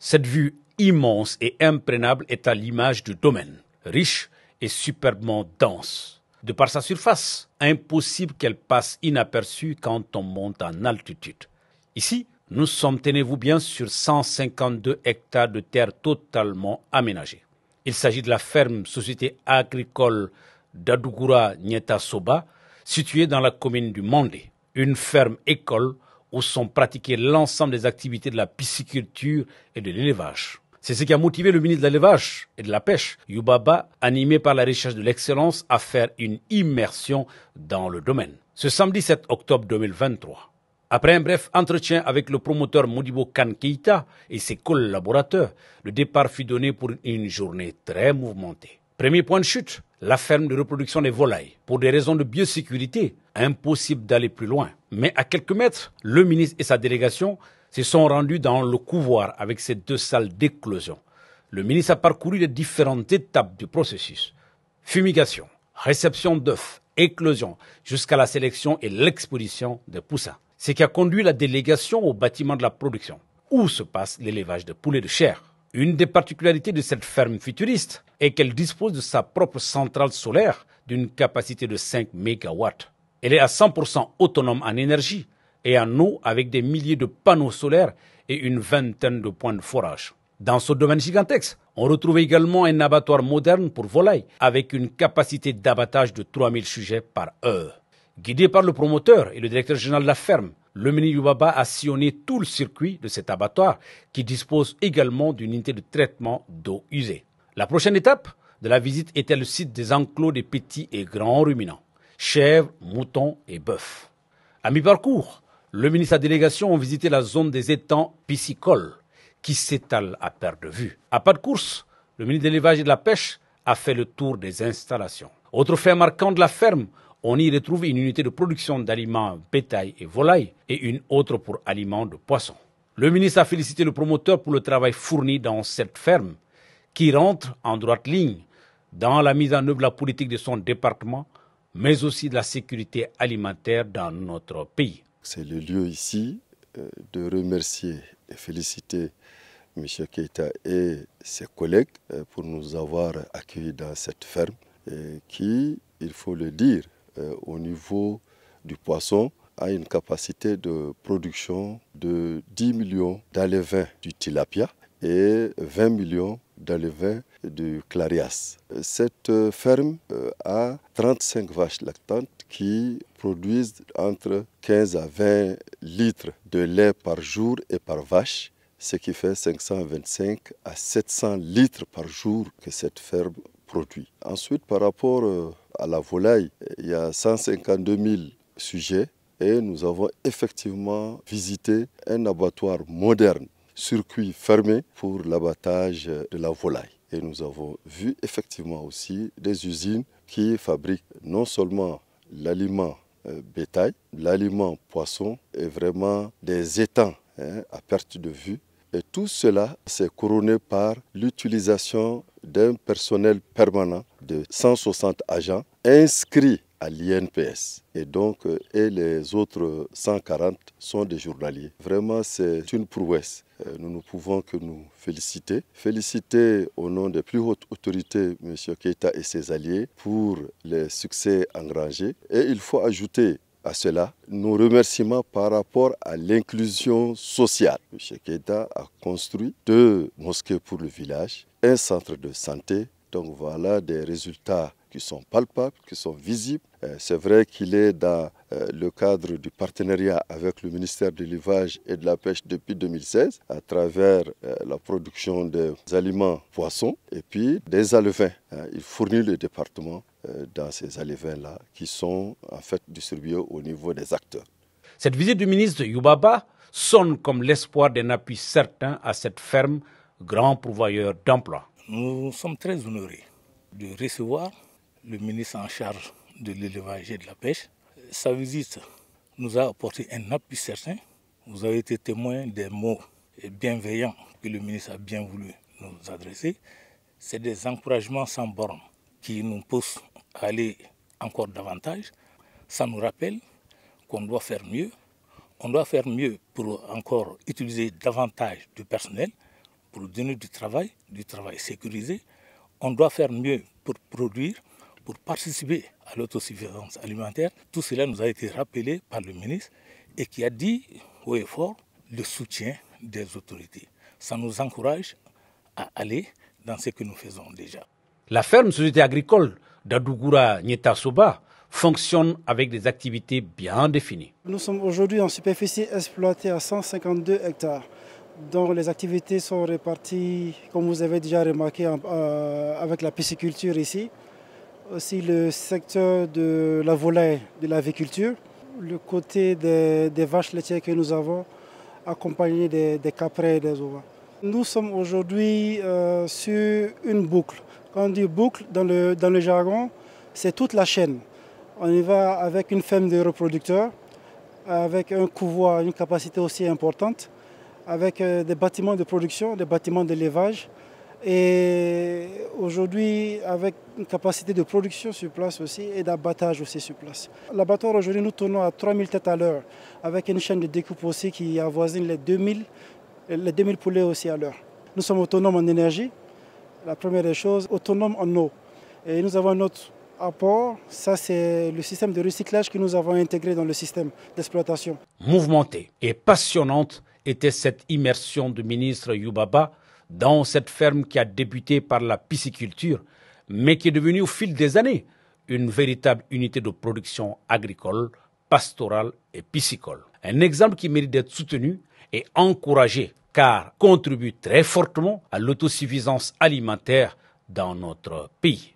Cette vue immense et imprenable est à l'image du domaine, riche et superbement dense. De par sa surface, impossible qu'elle passe inaperçue quand on monte en altitude. Ici, nous sommes, tenez-vous bien, sur 152 hectares de terre totalement aménagée. Il s'agit de la ferme Société agricole d'Adougura nietasoba située dans la commune du Mandé, une ferme école où sont pratiquées l'ensemble des activités de la pisciculture et de l'élevage. C'est ce qui a motivé le ministre de l'élevage et de la pêche, Yubaba, animé par la recherche de l'excellence, à faire une immersion dans le domaine. Ce samedi 7 octobre 2023, après un bref entretien avec le promoteur Modibo Kankeita et ses collaborateurs, le départ fut donné pour une journée très mouvementée. Premier point de chute, la ferme de reproduction des volailles. Pour des raisons de biosécurité, impossible d'aller plus loin. Mais à quelques mètres, le ministre et sa délégation se sont rendus dans le couvoir avec ces deux salles d'éclosion. Le ministre a parcouru les différentes étapes du processus. Fumigation, réception d'œufs, éclosion, jusqu'à la sélection et l'exposition des poussins. Ce qui a conduit la délégation au bâtiment de la production, où se passe l'élevage de poulets de chair. Une des particularités de cette ferme futuriste est qu'elle dispose de sa propre centrale solaire d'une capacité de 5 MW. Elle est à 100% autonome en énergie et en eau avec des milliers de panneaux solaires et une vingtaine de points de forage. Dans ce domaine gigantesque, on retrouve également un abattoir moderne pour volailles avec une capacité d'abattage de 3000 sujets par heure. Guidé par le promoteur et le directeur général de la ferme, le ministre Yubaba a sillonné tout le circuit de cet abattoir qui dispose également d'une unité de traitement d'eau usée. La prochaine étape de la visite était le site des enclos des petits et grands ruminants, chèvres, moutons et bœufs. À mi-parcours, le ministre et sa délégation ont visité la zone des étangs piscicoles qui s'étale à perte de vue. À pas de course, le ministre de l'élevage et de la pêche a fait le tour des installations. Autre fait marquant de la ferme, on y retrouve une unité de production d'aliments bétail et volaille et une autre pour aliments de poissons. Le ministre a félicité le promoteur pour le travail fourni dans cette ferme, qui rentre en droite ligne dans la mise en œuvre de la politique de son département, mais aussi de la sécurité alimentaire dans notre pays. C'est le lieu ici euh, de remercier et féliciter M. Keita et ses collègues euh, pour nous avoir accueillis dans cette ferme qui, il faut le dire, euh, au niveau du poisson a une capacité de production de 10 millions d'alevins du tilapia et 20 millions d'alevins du clarias. Cette ferme euh, a 35 vaches lactantes qui produisent entre 15 à 20 litres de lait par jour et par vache, ce qui fait 525 à 700 litres par jour que cette ferme Ensuite, par rapport euh, à la volaille, il y a 152 000 sujets et nous avons effectivement visité un abattoir moderne, circuit fermé pour l'abattage de la volaille. Et nous avons vu effectivement aussi des usines qui fabriquent non seulement l'aliment euh, bétail, l'aliment poisson et vraiment des étangs hein, à perte de vue. Et tout cela, s'est couronné par l'utilisation d'un personnel permanent de 160 agents inscrits à l'INPS. Et donc, euh, et les autres 140 sont des journaliers. Vraiment, c'est une prouesse. Euh, nous ne pouvons que nous féliciter. Féliciter au nom des plus hautes autorités M. Keita et ses alliés pour les succès engrangés. Et il faut ajouter à cela nos remerciements par rapport à l'inclusion sociale. M. Keita a construit deux mosquées pour le village un centre de santé. Donc voilà des résultats qui sont palpables, qui sont visibles. Euh, c'est vrai qu'il est dans euh, le cadre du partenariat avec le ministère de l'élevage et de la pêche depuis 2016 à travers euh, la production des aliments poissons et puis des alevins. Il fournit le département dans ces alevins-là qui sont en fait distribués au niveau des acteurs. Cette visite du ministre Yubaba sonne comme l'espoir d'un appui certain à cette ferme grand pourvoyeur d'emplois. Nous sommes très honorés de recevoir le ministre en charge de l'élevage et de la pêche. Sa visite nous a apporté un appui certain. Vous avez été témoin des mots bienveillants que le ministre a bien voulu nous adresser. C'est des encouragements sans bornes qui nous poussent à aller encore davantage. Ça nous rappelle qu'on doit faire mieux. On doit faire mieux pour encore utiliser davantage de personnel pour donner du travail, du travail sécurisé. On doit faire mieux pour produire, pour participer à l'autosuffisance alimentaire. Tout cela nous a été rappelé par le ministre et qui a dit haut et fort le soutien des autorités. Ça nous encourage à aller dans ce que nous faisons déjà. La ferme société agricole d'Adougoura Nietasoba fonctionne avec des activités bien définies. Nous sommes aujourd'hui en superficie exploitée à 152 hectares. Donc les activités sont réparties, comme vous avez déjà remarqué, euh, avec la pisciculture ici. Aussi le secteur de la volaille, de l'aviculture. Le côté des, vaches laitières que nous avons, accompagné des, des et des ovins. Nous sommes aujourd'hui euh, sur une boucle. Quand on dit boucle, dans le, dans le jargon, c'est toute la chaîne. On y va avec une ferme de reproducteurs, avec un couvoir, une capacité aussi importante avec euh, des bâtiments de production, des bâtiments d'élevage. Et aujourd'hui, avec une capacité de production sur place aussi et d'abattage aussi sur place. L'abattoir, aujourd'hui, nous tournons à 3000 têtes à l'heure, avec une chaîne de découpe aussi qui avoisine les 2000, les 2000 poulets aussi à l'heure. Nous sommes autonomes en énergie, la première des choses, autonomes en eau. Et nous avons notre apport, ça c'est le système de recyclage que nous avons intégré dans le système d'exploitation. Mouvementée et passionnante, était cette immersion du ministre Yubaba dans cette ferme qui a débuté par la pisciculture, mais qui est devenue au fil des années une véritable unité de production agricole, pastorale et piscicole. Un exemple qui mérite d'être soutenu et encouragé, car contribue très fortement à l'autosuffisance alimentaire dans notre pays.